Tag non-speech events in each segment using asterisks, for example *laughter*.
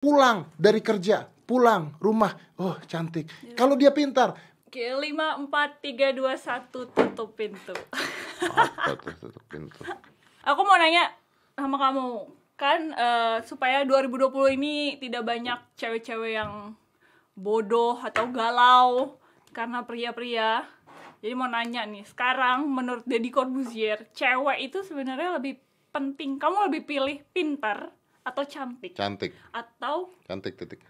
pulang dari kerja, pulang rumah, oh cantik. Yeah. Kalau dia pintar, Oke, lima empat tiga dua satu tutup pintu. Apa tutup pintu? Aku mau nanya sama kamu, kan uh, supaya 2020 ini tidak banyak cewek-cewek yang bodoh atau galau karena pria-pria. Jadi mau nanya nih, sekarang menurut Deddy Corbuzier, cewek itu sebenarnya lebih penting. Kamu lebih pilih pintar atau cantik cantik atau cantik titik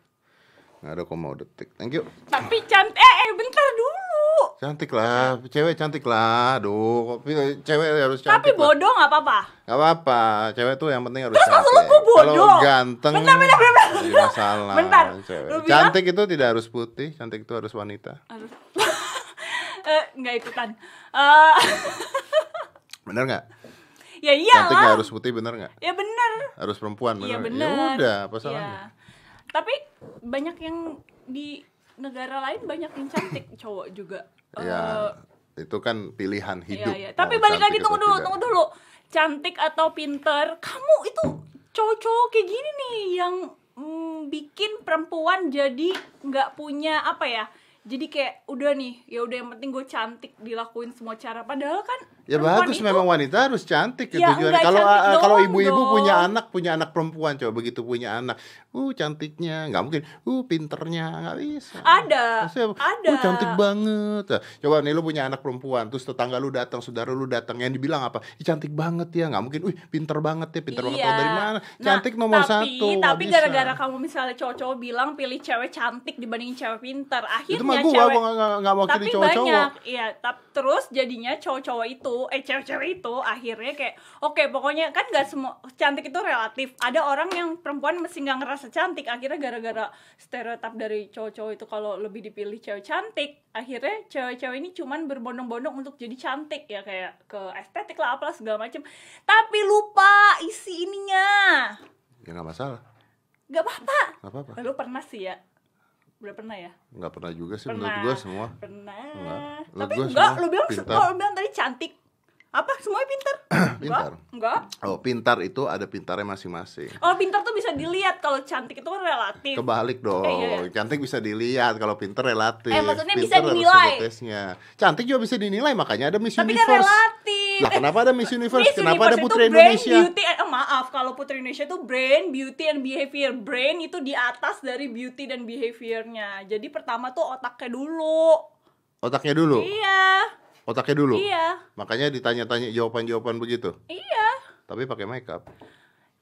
nggak ada koma detik thank you tapi cantik eh, eh bentar dulu cantik lah cewek cantik lah aduh cewek harus cantik tapi bodoh nggak apa-apa nggak apa-apa cewek tuh yang penting harus terus cantik. lu bodoh ganteng bentar bentar bentar, bentar. masalah bentar cewek. cantik itu tidak harus putih cantik itu harus wanita harus *laughs* eh, nggak ikutan uh, *laughs* bener nggak ya iyalah cantik harus putih bener nggak ya bener harus perempuan iya, bener ya bener ya udah apa iya. salahnya ya. tapi banyak yang di negara lain banyak yang cantik *laughs* cowok juga ya uh, itu kan pilihan iya, hidup ya, ya. tapi balik lagi tunggu dulu tidak. tunggu dulu cantik atau pinter kamu itu cowok-cowok kayak gini nih yang mm, bikin perempuan jadi nggak punya apa ya jadi kayak udah nih ya udah yang penting gue cantik dilakuin semua cara padahal kan ya bagus itu, memang wanita harus cantik ya, gitu ya, kalau eh, kalau ibu-ibu punya anak punya anak perempuan coba begitu punya anak uh cantiknya nggak mungkin uh pinternya nggak bisa ada Maksudnya, uh, ada uh cantik banget coba nih lu punya anak perempuan terus tetangga lu datang saudara lu datang yang dibilang apa Ih, cantik banget ya nggak mungkin uh pinter banget ya pinter iya. banget dari mana nah, cantik nomor tapi, satu tapi gara-gara kamu misalnya cowok-cowok bilang pilih cewek cantik dibandingin cewek pinter akhirnya itu mah gua, cewek gua, gua gak, gak, mau tapi cowok -cowok. banyak iya terus jadinya cowok-cowok itu eh cewek-cewek itu akhirnya kayak oke okay, pokoknya kan gak semua cantik itu relatif ada orang yang perempuan mesti nggak ngerasa cantik akhirnya gara-gara stereotip dari cowok-cowok itu kalau lebih dipilih cewek cantik akhirnya cewek-cewek ini cuman berbondong-bondong untuk jadi cantik ya kayak ke estetik lah apa segala macem tapi lupa isi ininya ya nggak masalah nggak apa-apa nggak apa-apa lu pernah sih ya udah pernah ya? Enggak pernah juga sih pernah. menurut gue semua. Pernah. Enggak. Tapi enggak, lu bilang, oh, lu bilang tadi cantik apa semuanya pintar *clears throat* pintar enggak? oh pintar itu ada pintarnya masing-masing oh pintar tuh bisa dilihat kalau cantik itu kan relatif kebalik iya, iya, dong eh, iya, cantik bisa dilihat kalau pintar relatif eh maksudnya pinter bisa dinilai tesnya cantik juga bisa dinilai makanya ada Miss tapi kan Universe tapi kan relatif lah kenapa ada Miss Universe Miss kenapa Universe ada Putri itu Indonesia beauty and, eh, maaf kalau Putri Indonesia itu brain beauty and behavior brain itu di atas dari beauty dan behaviornya jadi pertama tuh otaknya dulu otaknya dulu iya otaknya dulu iya makanya ditanya-tanya jawaban-jawaban begitu iya tapi pakai makeup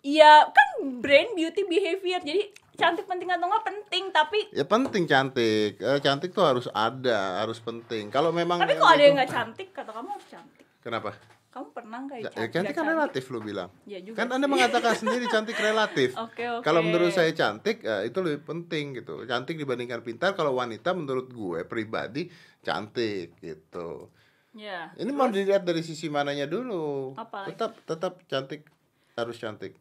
iya kan brand beauty behavior jadi cantik penting atau enggak penting tapi ya penting cantik eh, cantik tuh harus ada harus penting kalau memang tapi kalau ada yang nggak cantik kata kamu harus cantik kenapa kamu pernah nggak ya, ya, ya cantik, cantik kan cantik. relatif lo bilang ya juga kan anda mengatakan *laughs* sendiri cantik relatif okay, okay. kalau menurut saya cantik eh, itu lebih penting gitu cantik dibandingkan pintar kalau wanita menurut gue pribadi cantik gitu Ya. Ini terus? mau dilihat dari sisi mananya dulu. Apa? Tetap tetap cantik harus cantik.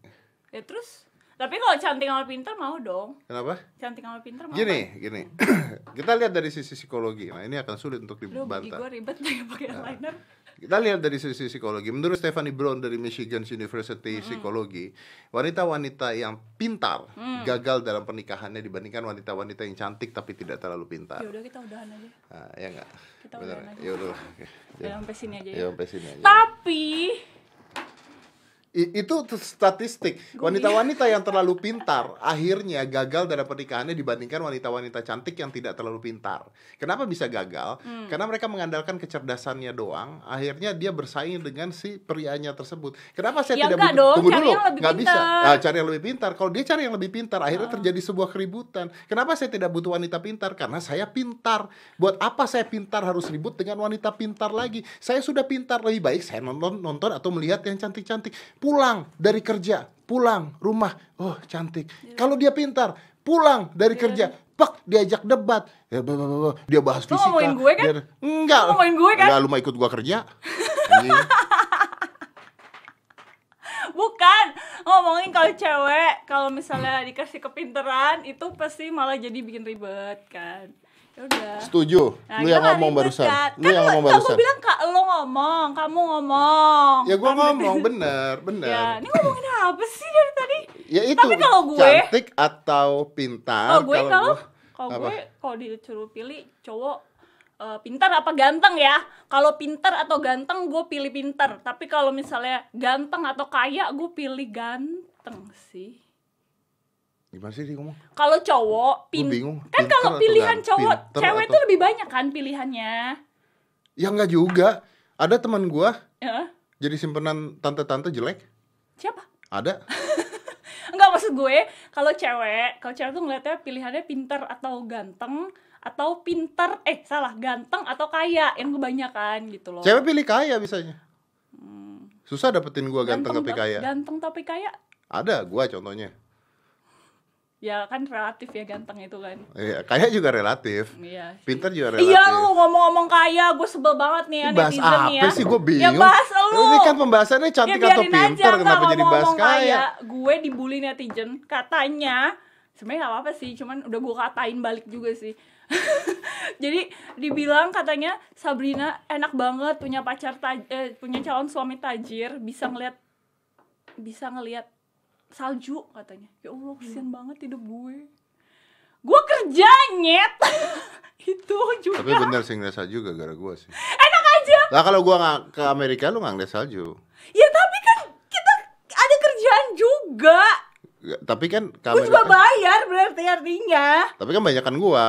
Ya terus tapi kalau cantik sama pintar mau dong. Kenapa? Cantik sama pintar mau. Gini, apa? gini. *clears throat* kita lihat dari sisi psikologi. Nah, ini akan sulit untuk dibantah. gua ribet pakai nah. eyeliner. Kita lihat dari sisi psikologi. Menurut Stephanie Brown dari Michigan University mm -hmm. Psikologi, wanita-wanita yang pintar mm. gagal dalam pernikahannya dibandingkan wanita-wanita yang cantik tapi tidak terlalu pintar. Ya udah kita udahan aja. ah ya enggak. Kita Bener. udahan aja. Ya udah. Okay. Ya sampai sini aja. Ya iya, sampai sini aja. Tapi I, itu statistik iya. wanita-wanita yang terlalu pintar akhirnya gagal dalam pernikahannya dibandingkan wanita-wanita cantik yang tidak terlalu pintar. Kenapa bisa gagal? Hmm. Karena mereka mengandalkan kecerdasannya doang. Akhirnya dia bersaing dengan si prianya tersebut. Kenapa saya ya tidak Dong, tunggu dulu, nggak bisa. Nah, cari yang lebih pintar. Kalau dia cari yang lebih pintar, akhirnya ah. terjadi sebuah keributan. Kenapa saya tidak butuh wanita pintar? Karena saya pintar. Buat apa saya pintar harus ribut dengan wanita pintar lagi? Saya sudah pintar lebih baik saya nonton nonton atau melihat yang cantik-cantik pulang dari kerja, pulang rumah, oh cantik. Yeah. Kalau dia pintar, pulang dari yeah. kerja, pak diajak debat, ya, bah, bah, bah, dia bahas lu fisika. Ngomongin gue kan? Dia, enggak. Lu ngomongin gue kan? Enggak, lu mau ikut gue kerja? Iya. *laughs* Bukan ngomongin kalau cewek kalau misalnya dikasih kepinteran itu pasti malah jadi bikin ribet kan. Ya udah. Setuju. Nah, lu yang ngomong barusan. Kan? Lu kan yang ngomong barusan. Aku bilang kak lu ngomong, kamu ngomong. Ya gue ngomong, bener, bener. Ya, ini ngomongin apa sih dari tadi? Ya itu. Tapi kalau gue cantik atau pintar. Kalau gue kalau kalau gue kalau disuruh pilih cowok uh, pintar apa ganteng ya kalau pintar atau ganteng gue pilih pintar tapi kalau misalnya ganteng atau kaya gue pilih ganteng sih Gimana sih sih ngomong? Kalau cowok pin bingung. Kan kalau pilihan cowok cewek atau... tuh lebih banyak kan pilihannya. Ya enggak juga. Ada teman gua. ya. Jadi simpenan tante-tante jelek. Siapa? Ada. enggak *laughs* maksud gue kalau cewek, kalau cewek tuh ngeliatnya pilihannya pinter atau ganteng atau pinter eh salah ganteng atau kaya yang kebanyakan gitu loh. Cewek pilih kaya biasanya. Hmm. Susah dapetin gua ganteng, ganteng tapi kaya. Ganteng tapi kaya. Ada gua contohnya ya kan relatif ya ganteng itu kan iya kaya juga relatif iya pinter juga iya, relatif iya lu ngomong-ngomong kaya gue sebel banget nih ya bahas apa ya. sih gue ya, bingung ya bahas lu ini kan pembahasannya ya, cantik ya, atau pinter aja, kenapa jadi bahas kaya. kaya gue dibully netizen katanya sebenarnya gak apa-apa sih cuman udah gue katain balik juga sih *laughs* jadi dibilang katanya Sabrina enak banget punya pacar eh, punya calon suami tajir bisa ngeliat bisa ngeliat salju katanya ya allah iya. kesian hmm. banget hidup gue gue kerja nyet *laughs* itu juga tapi bener sih ngeliat salju gara gara gue sih enak aja lah kalau gue ke Amerika lu nggak ngeliat salju ya tapi kan kita ada kerjaan juga ya, tapi kan kamu juga bayar berarti artinya tapi kan banyakan gue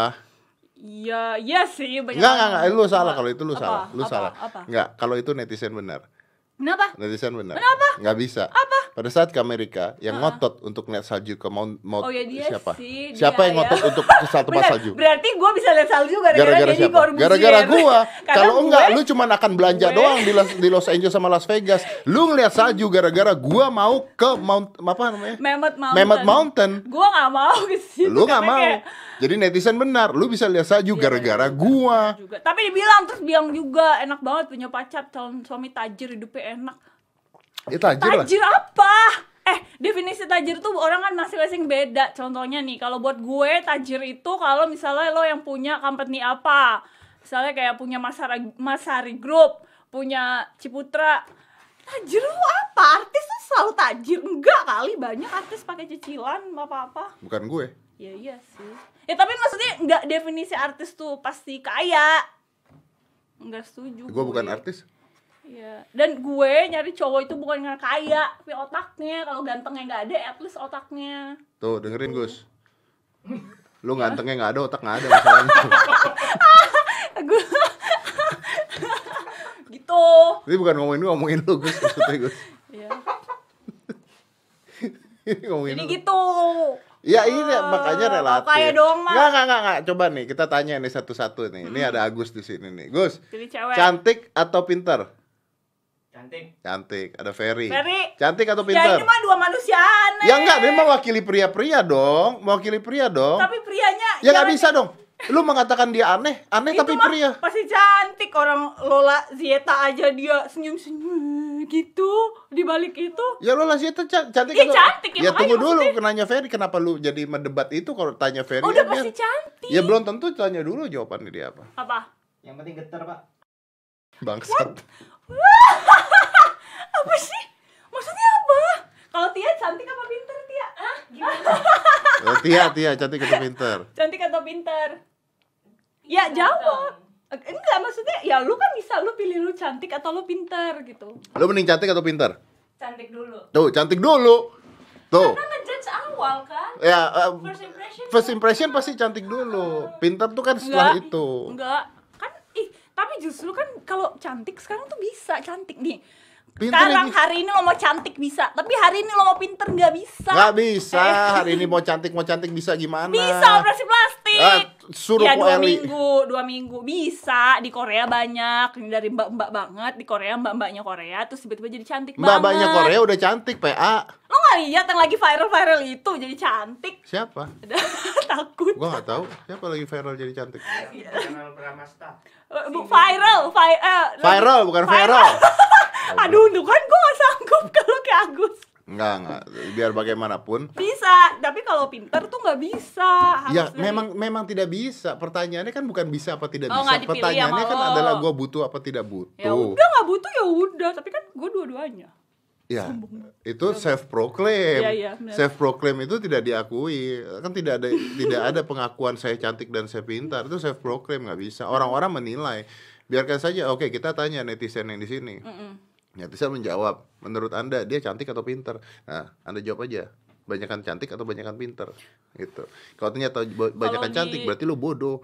Iya, iya sih banyak. Enggak, enggak, enggak, lu salah kalau itu lu apa? salah. Lu apa? salah. Apa? Enggak, kalau itu netizen benar. Kenapa? Netizen benar. Kenapa? Enggak bisa. Apa? pada saat ke Amerika yang uh ngotot untuk lihat salju ke mau, mau oh, ya dia siapa sih, siapa yang yang ngotot untuk ke satu tempat salju berarti gue bisa lihat salju gara-gara jadi gara-gara gue *laughs* kalau enggak lu cuma akan belanja gue. doang di Los, di Los Angeles sama Las Vegas lu ngelihat salju gara-gara gue mau ke Mount apa namanya Mammoth Mountain, Mammoth Mountain. gue nggak mau ke situ lu nggak mau kayak... jadi netizen benar lu bisa lihat salju iya, gara-gara iya, iya. gue tapi dibilang terus bilang juga enak banget punya pacar calon suami tajir hidupnya enak Ya tajir, tajir apa? Eh, definisi tajir tuh orang kan masing-masing beda. Contohnya nih, kalau buat gue tajir itu kalau misalnya lo yang punya company apa. Misalnya kayak punya Masari, Masari Group, punya Ciputra. Tajir lu apa? Artis tuh selalu tajir. Enggak kali, banyak artis pakai cicilan apa-apa. Bukan gue. Iya, iya sih. Ya tapi maksudnya enggak definisi artis tuh pasti kaya. Enggak setuju. Gue bukan artis Iya. Dan gue nyari cowok itu bukan karena kaya, tapi otaknya. Kalau gantengnya nggak ada, at least otaknya. Tuh, dengerin Gus. Lu gantengnya nggak ada, otak nggak ada masalahnya. *laughs* *laughs* gitu. Ini bukan ngomongin lu, ngomongin lu Gus, maksudnya Gus. Iya. ngomongin Jadi gitu. Ya ini makanya eh, relatif. Kayak doang mah. Enggak, enggak, enggak, Coba nih kita tanya nih satu-satu nih. Hmm. Ini ada Agus di sini nih. Gus. Pilih cewek. Cantik atau pinter? Cantik. Cantik. Ada Ferry. Ferry. Cantik atau ya, pintar? Ya ini mah dua manusia aneh. Ya eh. enggak, ini mewakili pria-pria dong. Mewakili pria dong. Tapi prianya Ya nggak bisa dong. Lu mengatakan dia aneh, aneh tapi mah pria. Pasti cantik orang Lola Zieta aja dia senyum-senyum gitu di balik itu. Ya Lola Zieta cantik ya, cantik ya. tunggu dulu kenanya Ferry kenapa lu jadi mendebat itu kalau tanya Ferry. Udah ya, pasti cantik. Ya belum tentu tanya dulu jawabannya dia apa. Apa? Yang penting getar, Pak. Bangsat. What? apa sih maksudnya apa kalau Tia cantik apa pinter Tia ah gimana oh, Tia Tia cantik atau pinter cantik atau pinter ya jawab enggak maksudnya ya lu kan bisa lu pilih lu cantik atau lu pinter gitu lu mending cantik atau pinter cantik dulu tuh cantik dulu tuh karena ngejudge awal kan ya uh, first impression first impression pasti cantik dulu Pintar tuh kan setelah enggak, itu enggak kan ih tapi justru kan kalau cantik sekarang tuh bisa cantik nih Pinter Sekarang hari ini lo mau cantik bisa, tapi hari ini lo mau pinter nggak bisa. Nggak bisa. Eh. Hari ini mau cantik mau cantik bisa gimana? Bisa operasi plastik. Eh, suruh ya, dua Eli. minggu, dua minggu bisa di Korea banyak ini dari mbak-mbak banget di Korea mbak-mbaknya Korea terus tiba-tiba jadi cantik mbak banget. Mbak-mbaknya Korea udah cantik PA. Lo nggak lihat yang lagi viral-viral itu jadi cantik? Siapa? *laughs* Takut. Gua nggak tahu siapa lagi viral jadi cantik. Kanal Pramasta. Iya. Bu viral, vi eh, viral bukan viral. viral. *laughs* aduh untuk kan gue gak sanggup *laughs* kalau kayak Agus Enggak, enggak. Biar bagaimanapun bisa, tapi kalau pinter tuh nggak bisa. Ya, Harus ya, dari... memang memang tidak bisa. Pertanyaannya kan bukan bisa apa tidak oh, bisa. Ya, Pertanyaannya kan lo. adalah gue butuh apa tidak butuh. Ya udah nggak butuh ya udah, tapi kan gue dua-duanya. Ya, itu iya. self proclaim. Ya, ya, self proclaim itu tidak diakui, kan tidak ada tidak ada pengakuan saya cantik dan saya pintar itu self proclaim nggak bisa. Orang-orang menilai. Biarkan saja. Oke, kita tanya netizen yang di sini. Mm -mm Netizen menjawab, menurut Anda dia cantik atau pinter? Nah, Anda jawab aja, banyakan cantik atau banyakan pinter gitu. Kalau ternyata banyakan di... cantik berarti lu bodoh.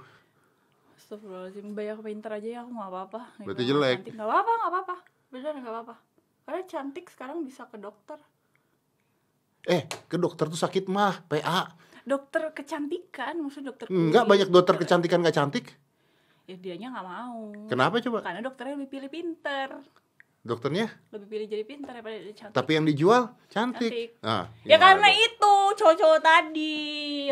Astagfirullahaladzim, banyak pinter aja ya aku gak apa-apa gitu. Berarti gak jelek cantik. Gak apa-apa, gak apa-apa Bener gak apa-apa Karena cantik sekarang bisa ke dokter Eh, ke dokter tuh sakit mah, PA Dokter kecantikan, maksud dokter hmm, kulit Enggak, banyak dokter, dokter kecantikan gak cantik Ya dianya gak mau Kenapa coba? Karena dokternya lebih pilih pinter dokternya lebih pilih jadi pintar daripada jadi cantik tapi yang dijual cantik, cantik. Nah, ya karena itu cowok-cowok tadi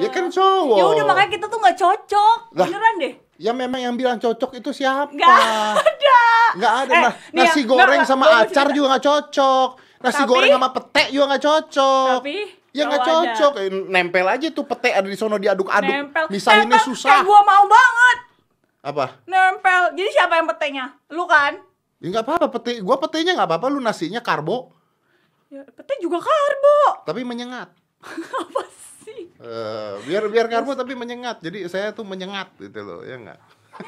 ya, kan cowok ya udah makanya kita tuh nggak cocok lah. beneran deh ya memang yang bilang cocok itu siapa nggak ada nggak ada eh, nah, ya. nasi yang, goreng enggak, sama enggak, acar juga nggak cocok nasi tapi, goreng sama petek juga nggak cocok tapi Ya nggak cocok, ada. Eh, nempel aja tuh petek ada di sono diaduk-aduk. Nempel. misalnya nempel, susah. Kayak eh, gua mau banget. Apa? Nempel. Jadi siapa yang peteknya? Lu kan? Ya nggak apa-apa pete. Gua petenya nggak apa-apa, lu nasinya karbo. Ya, pete juga karbo. Tapi menyengat. *laughs* apa sih? Uh, biar biar karbo tapi menyengat. Jadi saya tuh menyengat gitu loh, ya nggak?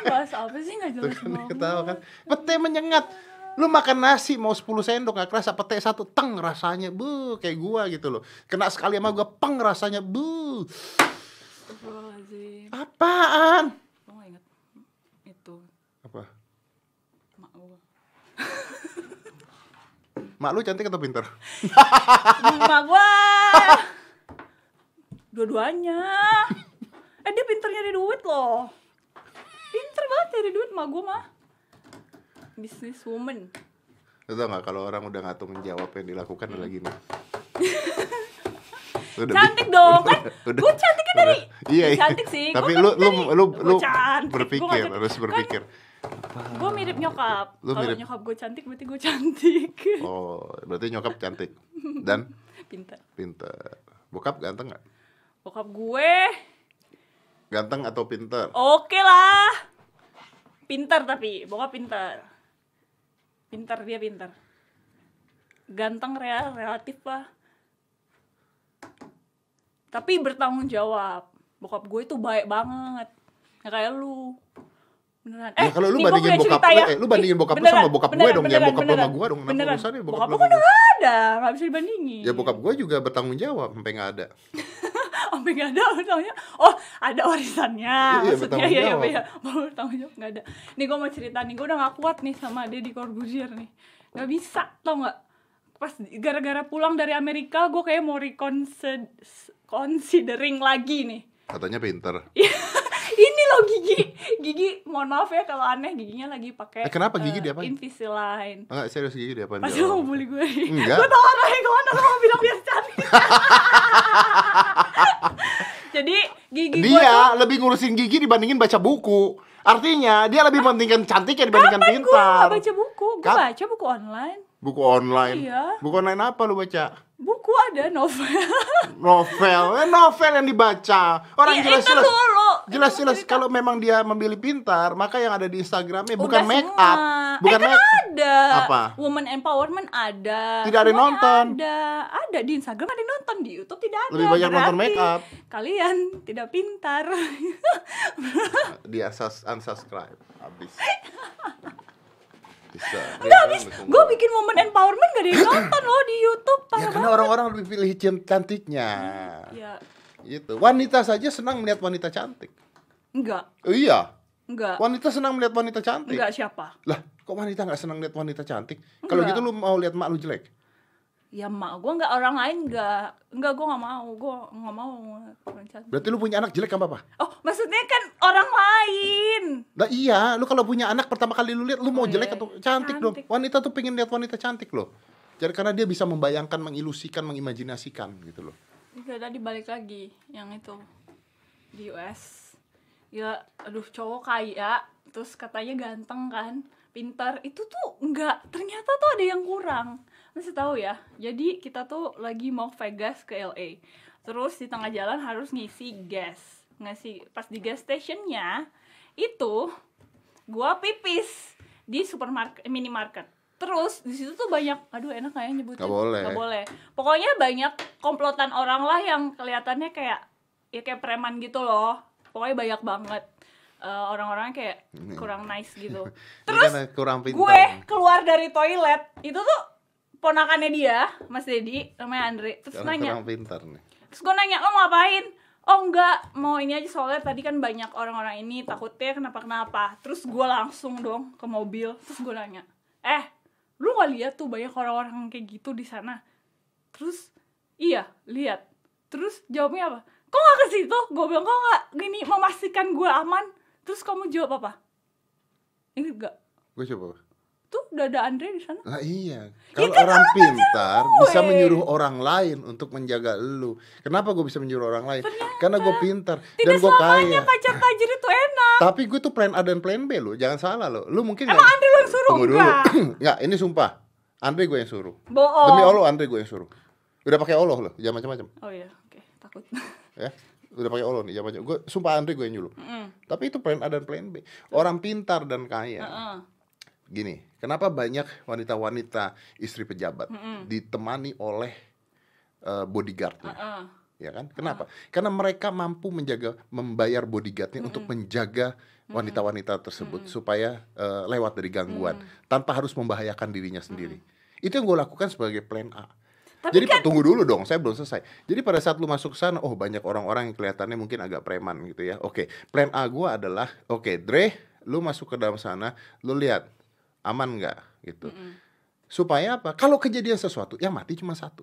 Bahas apa sih nggak *laughs* jelas kan, ketawa kan. Pete menyengat. Lu makan nasi mau 10 sendok gak kerasa pete satu teng rasanya bu kayak gua gitu loh. Kena sekali sama gua peng rasanya bu. Apaan? Mak lu cantik atau pinter? Mak gua dua-duanya. Eh dia pinternya di duit loh. Pinter banget dari duit mak gua mah. Business woman. Lu tau gak kalau orang udah ngatur menjawab yang dilakukan hmm. lagi nih. *laughs* udah cantik bisa. dong kan udah, gue cantiknya dari iya, iya. cantik sih tapi kan lu, lu lu lu lu berpikir harus kan berpikir Gue mirip nyokap. Lu Kalo mirip... nyokap gue cantik berarti gue cantik. *laughs* Oh, berarti nyokap cantik. Dan pintar. Pintar. Bokap ganteng gak? Bokap gue ganteng atau pintar? Oke lah. Pintar tapi, bokap pintar. Pintar dia pintar. Ganteng real relatif lah. Tapi bertanggung jawab. Bokap gue itu baik banget. Gak kayak lu Beneran. Ya, eh, ya kalau lu bandingin bokap lu, ya? eh, lu bandingin bokap beneran, lu sama bokap beneran, gue dong, ya, beneran, ya bokap beneran, sama gue dong. Beneran. Urusannya, bokap, bokap lu kan udah ada, gak bisa dibandingin. Ya bokap gue juga bertanggung jawab sampai gak ada. *laughs* sampai gak ada misalnya oh ada warisannya iya, iya maksudnya ya iya iya, baru iya. *laughs* Bertanggung jawab nggak ada nih gue mau cerita nih gue udah gak kuat nih sama Deddy Corbuzier nih gak bisa tau nggak pas gara-gara pulang dari Amerika gue kayak mau reconsidering lagi nih katanya pinter *laughs* ini loh gigi gigi mohon maaf ya kalau aneh giginya lagi pakai eh, kenapa gigi uh, eh, dia apa Invisalign oh, enggak serius gigi dia apa pasti mau beli gue enggak gue tau arahnya kemana lo mau bilang biar cantik *laughs* jadi gigi dia tuh... lebih ngurusin gigi dibandingin baca buku artinya dia lebih mementingkan cantik ya dibandingkan Kapan pintar gue gak baca buku gue Kap baca buku online buku online iya. buku online apa lu baca buku ada novel novel eh, novel yang dibaca orang iya, jelas-jelas jelas jelas kan jelas kalau memang dia memilih pintar maka yang ada di Instagramnya bukan makeup, eh, kan make up semua. bukan eh, make ada apa woman empowerment ada tidak ada yang nonton ada ada di Instagram ada nonton di YouTube tidak ada lebih banyak Berarti nonton make up kalian tidak pintar *laughs* di unsubscribe habis bisa. Gak habis, gue bikin momen empowerment gak ada yang nonton loh di YouTube. Ya karena orang-orang lebih pilih cantiknya. Ya, itu. Wanita saja senang melihat wanita cantik. Enggak. Iya. Enggak. Wanita senang melihat wanita cantik. Enggak siapa? Lah, kok wanita nggak senang lihat wanita cantik? Kalau gitu lu mau lihat mak lu jelek? Ya mak gue nggak orang lain nggak nggak gue nggak mau gue nggak mau orang cantik. Berarti lu punya anak jelek apa apa? Oh maksudnya kan orang lain. lah iya, lu kalau punya anak pertama kali lu lihat lu mau oh, jelek iya, atau cantik, cantik dong. Wanita tuh pengen lihat wanita cantik loh. Jadi karena dia bisa membayangkan, mengilusikan, mengimajinasikan gitu loh ada tadi balik lagi yang itu di US ya aduh cowok kaya terus katanya ganteng kan pintar itu tuh enggak, ternyata tuh ada yang kurang masih tahu ya jadi kita tuh lagi mau Vegas ke LA terus di tengah jalan harus ngisi gas ngasih pas di gas stationnya itu gua pipis di supermarket eh, minimarket terus di situ tuh banyak aduh enak kayak ya nyebutin nggak boleh. Gak boleh pokoknya banyak komplotan orang lah yang kelihatannya kayak ya kayak preman gitu loh pokoknya banyak banget uh, orang-orangnya kayak kurang nice gitu *laughs* kan terus kurang gue keluar dari toilet itu tuh ponakannya dia mas deddy namanya andre terus kurang nanya pintar nih terus gue nanya lo ngapain oh enggak mau ini aja soalnya tadi kan banyak orang-orang ini takutnya kenapa kenapa terus gue langsung dong ke mobil terus gue nanya eh lu gak lihat tuh banyak orang-orang kayak gitu di sana terus iya lihat terus jawabnya apa kok nggak ke situ gue bilang kok nggak gini memastikan gue aman terus kamu jawab apa inget gak gue apa? tuh udah ada Andre di sana lah iya kalau ya, orang pintar gue. bisa menyuruh orang lain untuk menjaga lu kenapa gue bisa menyuruh orang lain Ternyata. karena gue pintar Tidak dan gue kaya pacar pacar itu enak tapi gue tuh plan A dan plan B lo jangan salah lo lu mungkin emang gak... Andre lu yang suruh tunggu enggak? dulu *clears throat* ya, ini sumpah Andre gue yang suruh Boong. demi Allah Andre gue yang suruh Udah pakai Allah loh, jam iya macam-macam. Oh iya, oke, okay. takut. *laughs* ya. Udah pakai Allah nih, jangan iya macam. Gue sumpah Andre gue yang nyuluh Mm Tapi itu plan A dan plan B. Orang pintar dan kaya. Uh -uh. Gini, kenapa banyak wanita-wanita istri pejabat mm -mm. ditemani oleh uh, eh, bodyguard Uh -uh. Ya kan? Kenapa? Uh -uh. Karena mereka mampu menjaga membayar bodyguardnya mm -mm. untuk menjaga wanita-wanita tersebut mm -mm. supaya uh, lewat dari gangguan mm -mm. tanpa harus membahayakan dirinya sendiri. Mm -mm. Itu yang gue lakukan sebagai plan A. Tapi Jadi kan... tunggu dulu dong, saya belum selesai. Jadi pada saat lu masuk sana, oh banyak orang-orang yang kelihatannya mungkin agak preman gitu ya. Oke, okay. plan A gue adalah, oke okay, Dre, lu masuk ke dalam sana, lu lihat aman nggak gitu. Mm -mm. Supaya apa? Kalau kejadian sesuatu, yang mati cuma satu.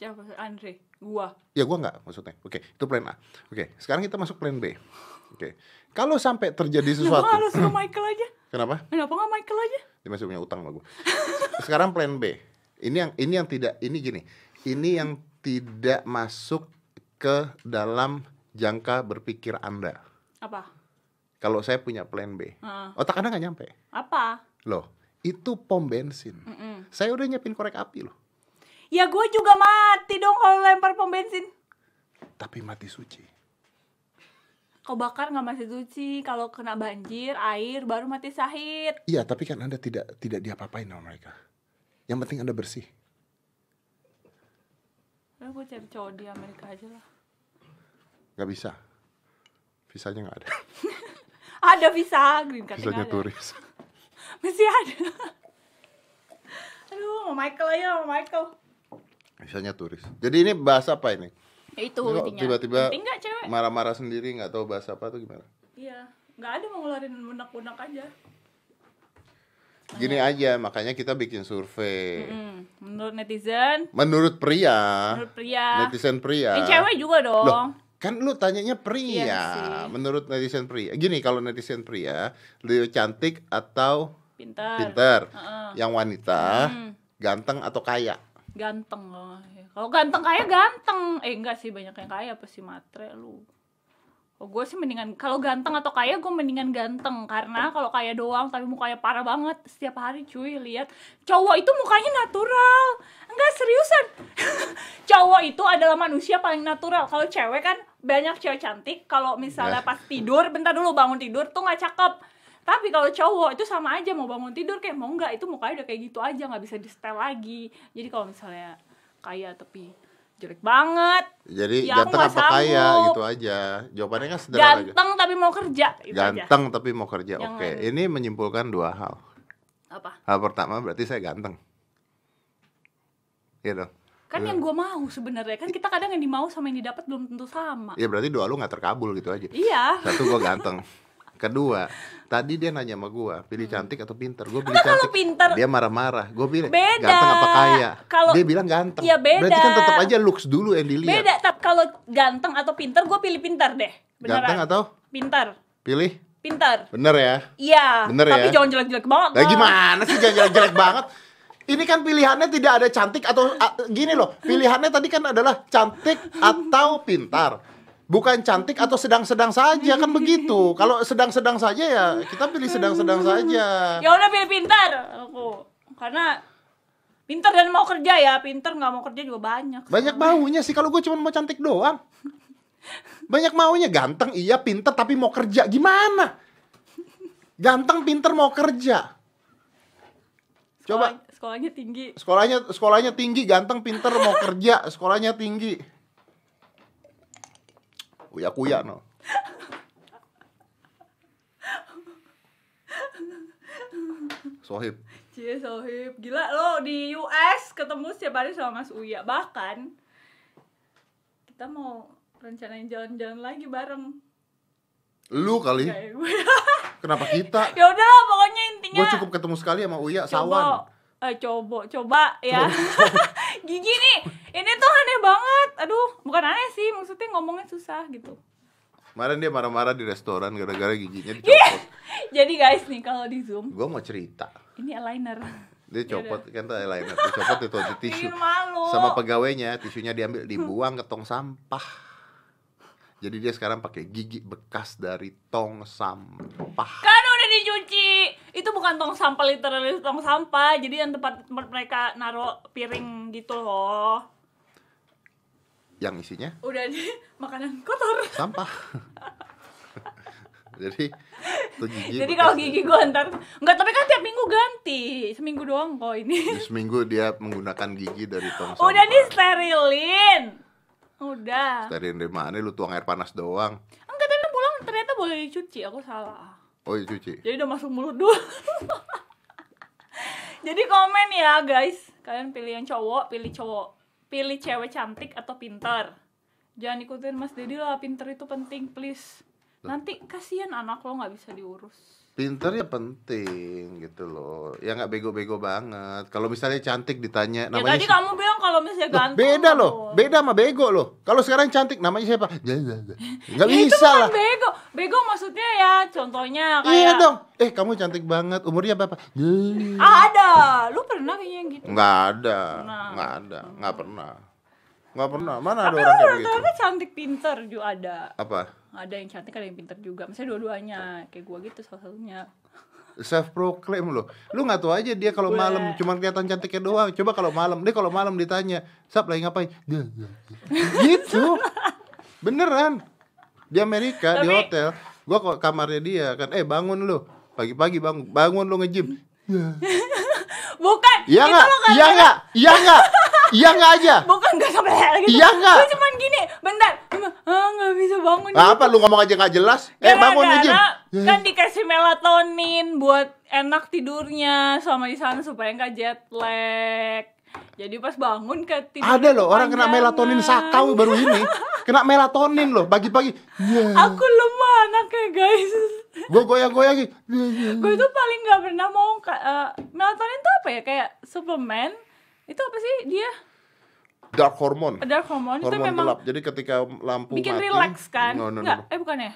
Siapa? Andre? Gua? Ya gua nggak maksudnya. Oke, okay, itu plan A. Oke, okay, sekarang kita masuk plan B. Oke, okay. kalau sampai terjadi sesuatu. Kenapa harus Michael aja? Kenapa? Kenapa nggak Michael aja? Dia masih punya utang sama gue. Sekarang plan B ini yang ini yang tidak ini gini ini yang tidak masuk ke dalam jangka berpikir anda apa kalau saya punya plan B uh. otak anda nggak nyampe apa loh itu pom bensin mm -mm. saya udah nyiapin korek api loh ya gue juga mati dong kalau lempar pom bensin tapi mati suci kau bakar nggak masih suci kalau kena banjir air baru mati sahid iya tapi kan anda tidak tidak diapa-apain sama mereka yang penting Anda bersih. Udah gue cari cowok di Amerika aja lah. Gak bisa. Visanya gak ada. *laughs* ada visa, green card Visanya turis. *laughs* Masih ada. *laughs* Aduh, mau Michael aja, mau Michael. Visanya turis. Jadi ini bahasa apa ini? Ya itu intinya. Tiba-tiba marah-marah sendiri nggak tahu bahasa apa tuh gimana? Iya, nggak ada mau ngeluarin unek-unek aja. Gini aja, makanya kita bikin survei. hmm Menurut netizen? Menurut pria. Menurut pria. Netizen pria. Eh, cewek juga dong. Loh, kan lu tanyanya pria. Iya menurut netizen pria. Gini kalau netizen pria, lu cantik atau pintar? Pintar. Uh-uh. Yang wanita, hmm. ganteng atau kaya? Ganteng loh. Kalau ganteng kaya ganteng. Eh enggak sih banyak yang kaya pasti matre lu oh, gue sih mendingan kalau ganteng atau kaya gue mendingan ganteng karena kalau kaya doang tapi mukanya parah banget setiap hari cuy lihat cowok itu mukanya natural enggak seriusan *laughs* cowok itu adalah manusia paling natural kalau cewek kan banyak cewek cantik kalau misalnya ya. pas tidur bentar dulu bangun tidur tuh nggak cakep tapi kalau cowok itu sama aja mau bangun tidur kayak mau nggak itu mukanya udah kayak gitu aja nggak bisa di setel lagi jadi kalau misalnya kaya tapi jelek banget. Jadi ya, ganteng apa kaya gitu aja. Jawabannya kan sederhana. Ganteng aja. tapi mau kerja. Itu ganteng aja. tapi mau kerja. Oke, ini menyimpulkan dua hal. Apa? Hal pertama berarti saya ganteng. Iya dong. Kan yang gue mau sebenarnya kan kita kadang yang dimau sama yang didapat belum tentu sama. Iya berarti dua lu nggak terkabul gitu aja. Iya. Satu gue ganteng. *laughs* Kedua, tadi dia nanya sama gua pilih hmm. cantik atau pinter? gua kan pilih cantik. pinter. Dia marah-marah. gua bilang beda. ganteng apa kaya? Kalau dia bilang ganteng. Ya beda. Berarti kan tetap aja looks dulu yang dilihat. Beda. Tapi kalau ganteng atau pinter, gua pilih pinter deh. Beneran. Ganteng atau? Pinter. Pilih? Pinter. Bener ya? Iya. Bener tapi ya? Tapi jangan jelek-jelek banget. nah, gimana sih jangan jelek-jelek *laughs* banget? Ini kan pilihannya tidak ada cantik atau uh, gini loh. Pilihannya tadi kan adalah cantik atau pintar bukan cantik atau sedang-sedang saja kan begitu *laughs* kalau sedang-sedang saja ya kita pilih sedang-sedang saja ya udah pilih pintar aku karena pintar dan mau kerja ya pintar nggak mau kerja juga banyak banyak maunya sih kalau gue cuma mau cantik doang banyak maunya ganteng iya pintar tapi mau kerja gimana ganteng pintar mau kerja coba sekolahnya tinggi sekolahnya sekolahnya tinggi ganteng pintar mau kerja sekolahnya tinggi uya kuya no sohib cie sohib gila lo di US ketemu setiap hari sama Mas Uya bahkan kita mau rencanain jalan-jalan lagi bareng lu kali ya. *laughs* kenapa kita ya udah pokoknya intinya gue cukup ketemu sekali sama Uya coba, sawan eh, coba coba ya coba. *laughs* gigi nih ini tuh aneh banget aduh bukan aneh sih maksudnya ngomongnya susah gitu kemarin dia marah-marah di restoran gara-gara giginya iya. dicopot *laughs* jadi guys nih kalau di zoom Gua mau cerita ini aligner dia copot kan tuh eyeliner dicopot itu di *laughs* tisu sama pegawainya tisunya diambil dibuang ke tong sampah jadi dia sekarang pakai gigi bekas dari tong sampah kan udah dicuci itu bukan tong sampah literally tong sampah jadi yang tempat, tempat mereka naruh piring gitu loh yang isinya udah nih *laughs* makanan kotor *laughs* sampah *laughs* jadi tuh gigi jadi kalau gigi gue ntar nggak tapi kan tiap minggu ganti seminggu doang kok ini seminggu dia menggunakan gigi dari tong sampah udah nih sterilin udah sterilin dari mana lu tuang air panas doang enggak tapi kan pulang ternyata boleh dicuci aku salah oh dicuci jadi udah masuk mulut dulu jadi komen ya guys kalian pilih yang cowok pilih cowok pilih cewek cantik atau pinter jangan ikutin mas deddy lah pinter itu penting please nanti kasihan anak lo nggak bisa diurus pinter ya penting gitu loh ya nggak bego-bego banget kalau misalnya cantik ditanya ya, namanya tadi kamu bilang kalau misalnya ganteng beda loh beda sama bego loh kalau sekarang cantik namanya siapa nggak *laughs* bisa itu lah bego bego maksudnya ya contohnya kayak iya dong eh kamu cantik banget umurnya berapa ah, ada lu pernah kayaknya yang gitu nggak ada nggak ada nggak pernah nggak pernah mana Tapi ada orang kayak gitu cantik pinter juga ada apa ada yang cantik ada yang pinter juga misalnya dua-duanya kayak gue gitu salah satunya self proclaim lo lu nggak tahu aja dia kalau malam cuma kelihatan cantiknya doang coba kalau malam dia kalau malam ditanya sap lagi ngapain gitu beneran di Amerika Tapi... di hotel gua kok kamarnya dia kan eh bangun lo pagi-pagi bangun bangun lo ngejim bukan ya nggak kan ya nggak ya nggak ya nggak aja bukan nggak sampai gitu ya nggak bentar ah nggak bisa bangun apa lu ngomong aja nggak jelas eh bangun aja kan dikasih melatonin buat enak tidurnya sama di sana supaya nggak jet lag jadi pas bangun ke tidur ada loh orang kena melatonin sakau baru ini kena melatonin loh pagi-pagi yeah. aku lemah anaknya guys gue goyang-goyang gue itu paling nggak pernah mau uh, melatonin tuh apa ya kayak suplemen itu apa sih dia dark hormone. Dark hormone, hormone itu memang gelap. Jadi ketika lampu bikin mati, relax kan? No, no, Enggak, no, no. eh bukan ya?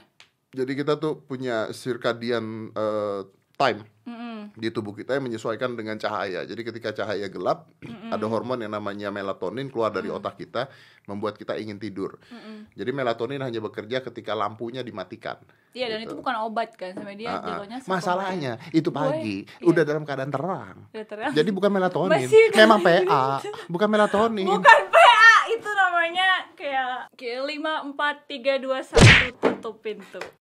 Jadi kita tuh punya circadian uh, time. Mm -hmm di tubuh kita yang menyesuaikan dengan cahaya. Jadi ketika cahaya gelap, mm ada hormon yang namanya melatonin keluar dari mm. otak kita, membuat kita ingin tidur. Mm Jadi melatonin hanya bekerja ketika lampunya dimatikan. Iya, gitu. dan itu bukan obat kan, sama dia uh-uh. Masalahnya itu pagi, Boy, iya. udah iya. dalam keadaan terang. Udah terang. Jadi bukan melatonin, Masih memang PA, *laughs* gitu. bukan melatonin. Bukan PA itu namanya kayak kayak lima empat tiga dua satu tutup pintu.